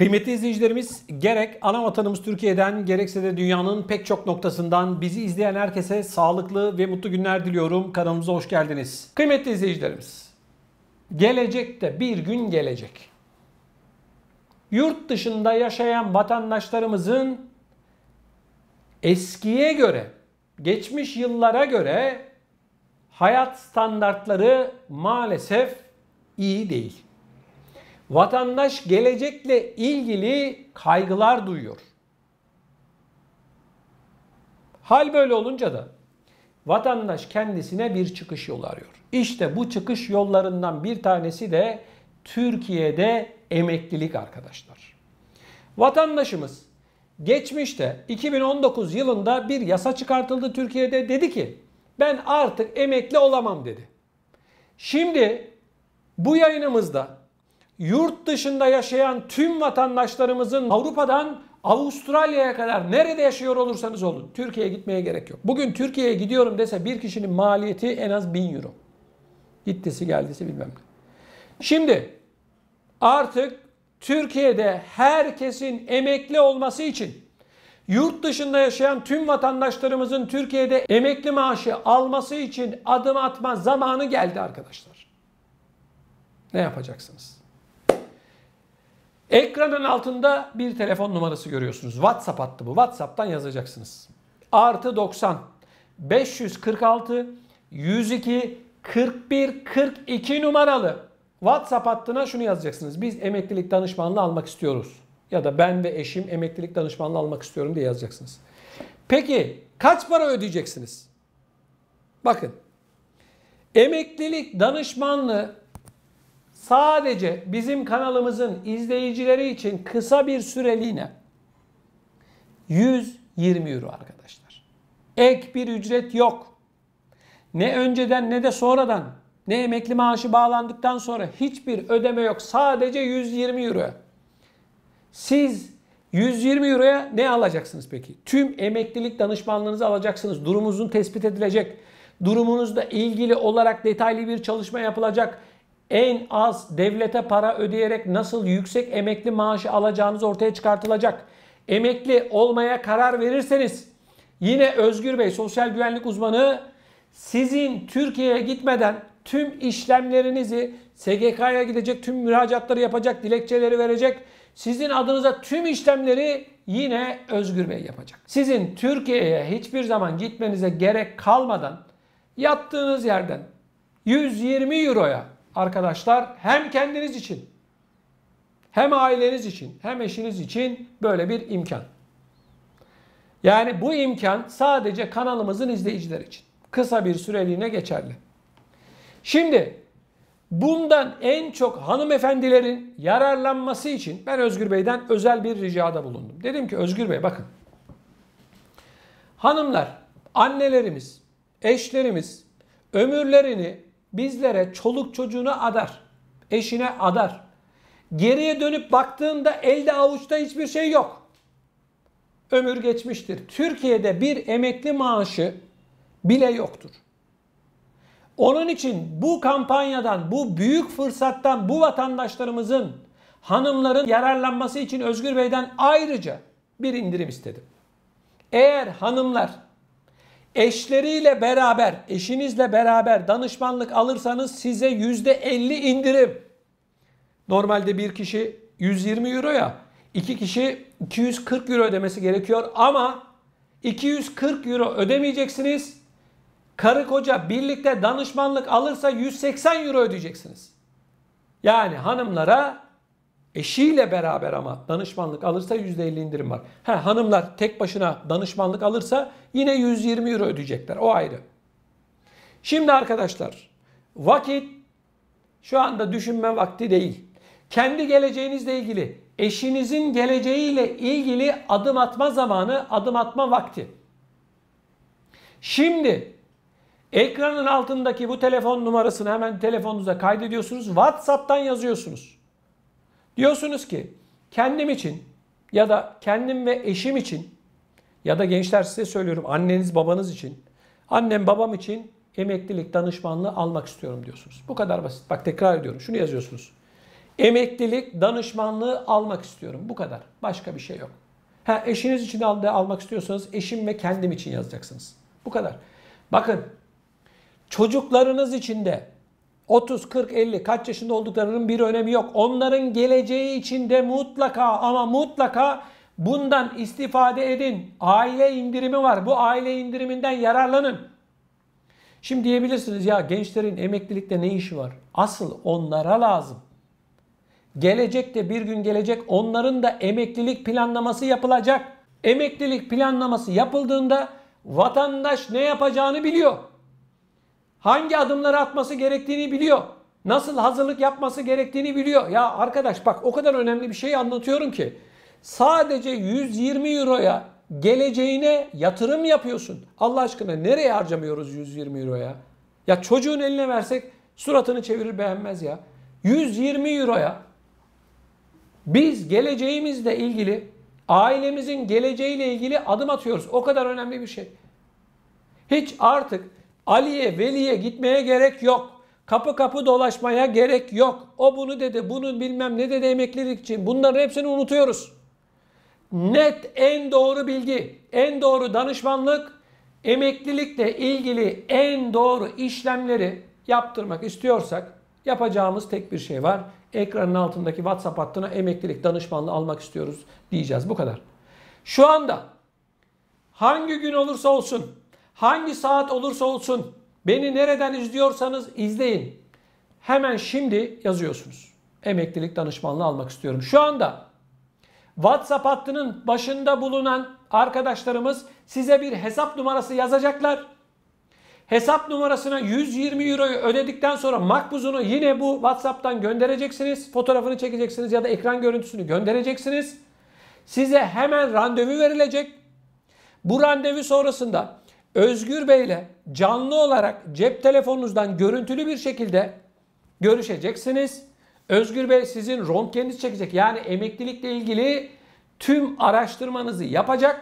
Kıymetli izleyicilerimiz gerek ana vatanımız Türkiye'den gerekse de dünyanın pek çok noktasından bizi izleyen herkese sağlıklı ve mutlu günler diliyorum. Kanalımıza hoş geldiniz. Kıymetli izleyicilerimiz gelecekte bir gün gelecek. Yurt dışında yaşayan vatandaşlarımızın eskiye göre, geçmiş yıllara göre hayat standartları maalesef iyi değil vatandaş gelecekle ilgili kaygılar duyuyor. Hal böyle olunca da vatandaş kendisine bir çıkış yolu arıyor. İşte bu çıkış yollarından bir tanesi de Türkiye'de emeklilik arkadaşlar. Vatandaşımız geçmişte 2019 yılında bir yasa çıkartıldı Türkiye'de dedi ki ben artık emekli olamam dedi. Şimdi bu yayınımızda yurt dışında yaşayan tüm vatandaşlarımızın Avrupa'dan Avustralya'ya kadar nerede yaşıyor olursanız olun Türkiye'ye gitmeye gerek yok. Bugün Türkiye'ye gidiyorum dese bir kişinin maliyeti en az 1000 euro. Gittisi geldisi bilmem ne. Şimdi artık Türkiye'de herkesin emekli olması için yurt dışında yaşayan tüm vatandaşlarımızın Türkiye'de emekli maaşı alması için adım atma zamanı geldi arkadaşlar. Ne yapacaksınız? Ekranın altında bir telefon numarası görüyorsunuz. WhatsApp hattı bu. WhatsApp'tan yazacaksınız. Artı 90 546 102 41 42 numaralı WhatsApp hattına şunu yazacaksınız. Biz emeklilik danışmanlığı almak istiyoruz. Ya da ben ve eşim emeklilik danışmanlığı almak istiyorum diye yazacaksınız. Peki kaç para ödeyeceksiniz? Bakın. Emeklilik danışmanlığı sadece bizim kanalımızın izleyicileri için kısa bir süreliğine 120 euro arkadaşlar. Ek bir ücret yok. Ne önceden ne de sonradan ne emekli maaşı bağlandıktan sonra hiçbir ödeme yok. Sadece 120 euro. Siz 120 euroya ne alacaksınız peki? Tüm emeklilik danışmanlığınızı alacaksınız. Durumunuzun tespit edilecek. Durumunuzla ilgili olarak detaylı bir çalışma yapılacak en az devlete para ödeyerek nasıl yüksek emekli maaşı alacağınız ortaya çıkartılacak. Emekli olmaya karar verirseniz yine Özgür Bey sosyal güvenlik uzmanı sizin Türkiye'ye gitmeden tüm işlemlerinizi SGK'ya gidecek, tüm müracaatları yapacak, dilekçeleri verecek. Sizin adınıza tüm işlemleri yine Özgür Bey yapacak. Sizin Türkiye'ye hiçbir zaman gitmenize gerek kalmadan yattığınız yerden 120 euroya arkadaşlar hem kendiniz için hem aileniz için hem eşiniz için böyle bir imkan. Yani bu imkan sadece kanalımızın izleyiciler için. Kısa bir süreliğine geçerli. Şimdi bundan en çok hanımefendilerin yararlanması için ben Özgür Bey'den özel bir ricada bulundum. Dedim ki Özgür Bey bakın. Hanımlar, annelerimiz, eşlerimiz ömürlerini bizlere çoluk çocuğunu adar, eşine adar. Geriye dönüp baktığında elde avuçta hiçbir şey yok. Ömür geçmiştir. Türkiye'de bir emekli maaşı bile yoktur. Onun için bu kampanyadan, bu büyük fırsattan bu vatandaşlarımızın, hanımların yararlanması için Özgür Bey'den ayrıca bir indirim istedim. Eğer hanımlar Eşleriyle beraber, eşinizle beraber danışmanlık alırsanız size yüzde %50 indirim. Normalde bir kişi 120 euro ya, iki kişi 240 euro ödemesi gerekiyor ama 240 euro ödemeyeceksiniz. Karı koca birlikte danışmanlık alırsa 180 euro ödeyeceksiniz. Yani hanımlara Eşiyle beraber ama danışmanlık alırsa %50 indirim var. Ha, hanımlar tek başına danışmanlık alırsa yine 120 euro ödeyecekler. O ayrı. Şimdi arkadaşlar vakit şu anda düşünme vakti değil. Kendi geleceğinizle ilgili, eşinizin geleceğiyle ilgili adım atma zamanı, adım atma vakti. Şimdi ekranın altındaki bu telefon numarasını hemen telefonunuza kaydediyorsunuz. WhatsApp'tan yazıyorsunuz. Diyorsunuz ki kendim için ya da kendim ve eşim için ya da gençler size söylüyorum anneniz babanız için, annem babam için emeklilik danışmanlığı almak istiyorum diyorsunuz. Bu kadar basit. Bak tekrar ediyorum. Şunu yazıyorsunuz. Emeklilik danışmanlığı almak istiyorum. Bu kadar. Başka bir şey yok. Ha, eşiniz için al, almak istiyorsanız eşim ve kendim için yazacaksınız. Bu kadar. Bakın çocuklarınız için de 30, 40, 50 kaç yaşında olduklarının bir önemi yok. Onların geleceği içinde mutlaka ama mutlaka bundan istifade edin. Aile indirimi var. Bu aile indiriminden yararlanın. Şimdi diyebilirsiniz ya gençlerin emeklilikte ne işi var? Asıl onlara lazım. Gelecekte bir gün gelecek onların da emeklilik planlaması yapılacak. Emeklilik planlaması yapıldığında vatandaş ne yapacağını biliyor. Hangi adımları atması gerektiğini biliyor. Nasıl hazırlık yapması gerektiğini biliyor. Ya arkadaş bak o kadar önemli bir şey anlatıyorum ki. Sadece 120 euroya geleceğine yatırım yapıyorsun. Allah aşkına nereye harcamıyoruz 120 euroya? Ya çocuğun eline versek suratını çevirir beğenmez ya. 120 euroya biz geleceğimizle ilgili, ailemizin geleceğiyle ilgili adım atıyoruz. O kadar önemli bir şey. Hiç artık Ali'ye, Veli'ye gitmeye gerek yok. Kapı kapı dolaşmaya gerek yok. O bunu dedi, bunu bilmem ne dedi emeklilik için. Bunların hepsini unutuyoruz. Net en doğru bilgi, en doğru danışmanlık, emeklilikle ilgili en doğru işlemleri yaptırmak istiyorsak yapacağımız tek bir şey var. Ekranın altındaki WhatsApp hattına emeklilik danışmanlığı almak istiyoruz diyeceğiz. Bu kadar. Şu anda hangi gün olursa olsun Hangi saat olursa olsun beni nereden izliyorsanız izleyin. Hemen şimdi yazıyorsunuz. Emeklilik danışmanlığı almak istiyorum. Şu anda WhatsApp hattının başında bulunan arkadaşlarımız size bir hesap numarası yazacaklar. Hesap numarasına 120 euroyu ödedikten sonra makbuzunu yine bu WhatsApp'tan göndereceksiniz. Fotoğrafını çekeceksiniz ya da ekran görüntüsünü göndereceksiniz. Size hemen randevu verilecek. Bu randevu sonrasında Özgür Bey ile canlı olarak cep telefonunuzdan görüntülü bir şekilde görüşeceksiniz. Özgür Bey sizin röntgeninizi çekecek. Yani emeklilikle ilgili tüm araştırmanızı yapacak.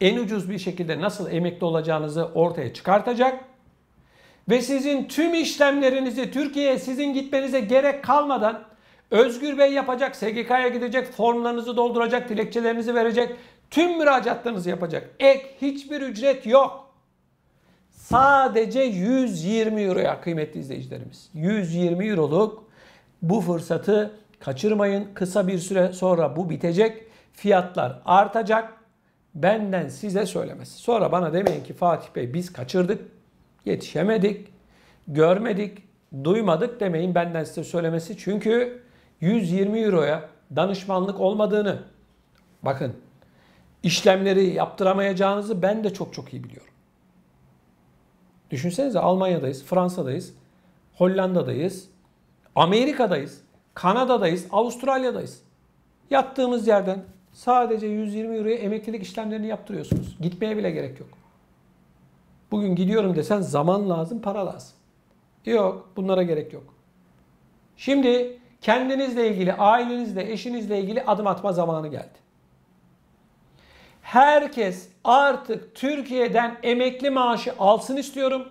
En ucuz bir şekilde nasıl emekli olacağınızı ortaya çıkartacak. Ve sizin tüm işlemlerinizi Türkiye'ye sizin gitmenize gerek kalmadan Özgür Bey yapacak, SGK'ya gidecek, formlarınızı dolduracak, dilekçelerinizi verecek, Tüm müracaatlarınızı yapacak. Ek hiçbir ücret yok. Sadece 120 euroya kıymetli izleyicilerimiz. 120 euroluk bu fırsatı kaçırmayın. Kısa bir süre sonra bu bitecek. Fiyatlar artacak. Benden size söylemesi. Sonra bana demeyin ki Fatih Bey biz kaçırdık, yetişemedik, görmedik, duymadık demeyin benden size söylemesi. Çünkü 120 euroya danışmanlık olmadığını bakın işlemleri yaptıramayacağınızı ben de çok çok iyi biliyorum. Düşünsenize Almanya'dayız, Fransa'dayız, Hollanda'dayız, Amerika'dayız, Kanada'dayız, Avustralya'dayız. Yattığımız yerden sadece 120 euroya emeklilik işlemlerini yaptırıyorsunuz. Gitmeye bile gerek yok. Bugün gidiyorum desen zaman lazım, para lazım. Yok, bunlara gerek yok. Şimdi kendinizle ilgili, ailenizle, eşinizle ilgili adım atma zamanı geldi herkes artık Türkiye'den emekli maaşı alsın istiyorum.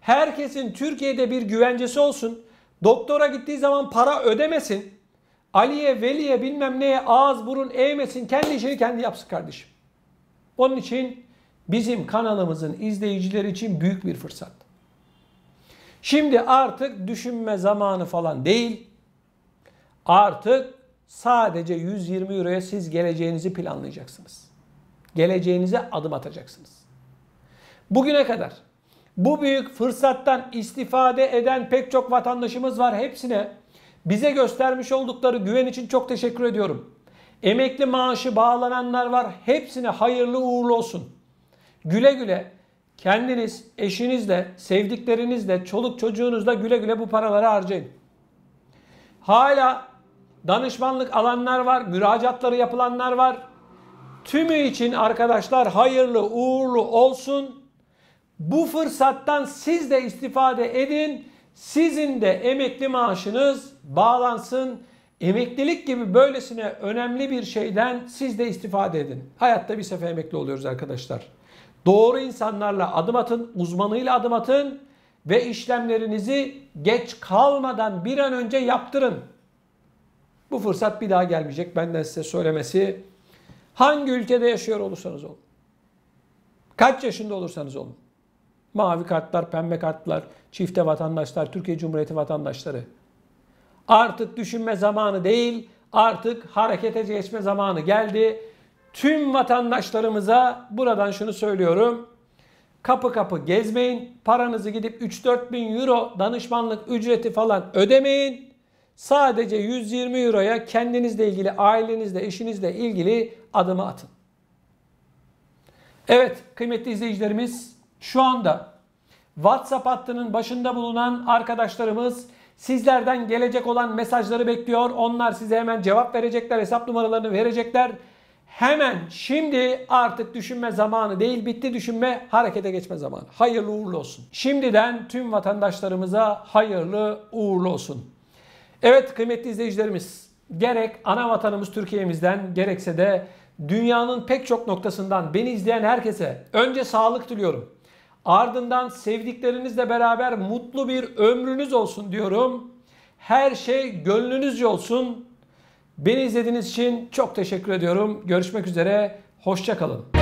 Herkesin Türkiye'de bir güvencesi olsun. Doktora gittiği zaman para ödemesin. Ali'ye, Veli'ye bilmem neye ağız burun eğmesin. Kendi işini kendi yapsın kardeşim. Onun için bizim kanalımızın izleyicileri için büyük bir fırsat. Şimdi artık düşünme zamanı falan değil. Artık sadece 120 euroya siz geleceğinizi planlayacaksınız geleceğinize adım atacaksınız. Bugüne kadar bu büyük fırsattan istifade eden pek çok vatandaşımız var. Hepsine bize göstermiş oldukları güven için çok teşekkür ediyorum. Emekli maaşı bağlananlar var. Hepsine hayırlı uğurlu olsun. Güle güle kendiniz, eşinizle, sevdiklerinizle, çoluk çocuğunuzla güle güle bu paraları harcayın. Hala danışmanlık alanlar var, müracaatları yapılanlar var. Tümü için arkadaşlar hayırlı uğurlu olsun. Bu fırsattan siz de istifade edin. Sizin de emekli maaşınız bağlansın. Emeklilik gibi böylesine önemli bir şeyden siz de istifade edin. Hayatta bir sefer emekli oluyoruz arkadaşlar. Doğru insanlarla adım atın, uzmanıyla adım atın ve işlemlerinizi geç kalmadan bir an önce yaptırın. Bu fırsat bir daha gelmeyecek benden size söylemesi Hangi ülkede yaşıyor olursanız olun. Kaç yaşında olursanız olun. Mavi kartlar, pembe kartlar, çifte vatandaşlar, Türkiye Cumhuriyeti vatandaşları. Artık düşünme zamanı değil, artık harekete geçme zamanı geldi. Tüm vatandaşlarımıza buradan şunu söylüyorum. Kapı kapı gezmeyin. Paranızı gidip 3-4 bin euro danışmanlık ücreti falan ödemeyin. Sadece 120 euroya kendinizle ilgili, ailenizle, eşinizle ilgili adımı atın. Evet kıymetli izleyicilerimiz şu anda WhatsApp hattının başında bulunan arkadaşlarımız sizlerden gelecek olan mesajları bekliyor. Onlar size hemen cevap verecekler, hesap numaralarını verecekler. Hemen şimdi artık düşünme zamanı değil bitti düşünme harekete geçme zamanı. Hayırlı uğurlu olsun. Şimdiden tüm vatandaşlarımıza hayırlı uğurlu olsun. Evet kıymetli izleyicilerimiz gerek ana vatanımız Türkiye'mizden gerekse de dünyanın pek çok noktasından beni izleyen herkese önce sağlık diliyorum. Ardından sevdiklerinizle beraber mutlu bir ömrünüz olsun diyorum. Her şey gönlünüzce olsun. Beni izlediğiniz için çok teşekkür ediyorum. Görüşmek üzere. Hoşçakalın.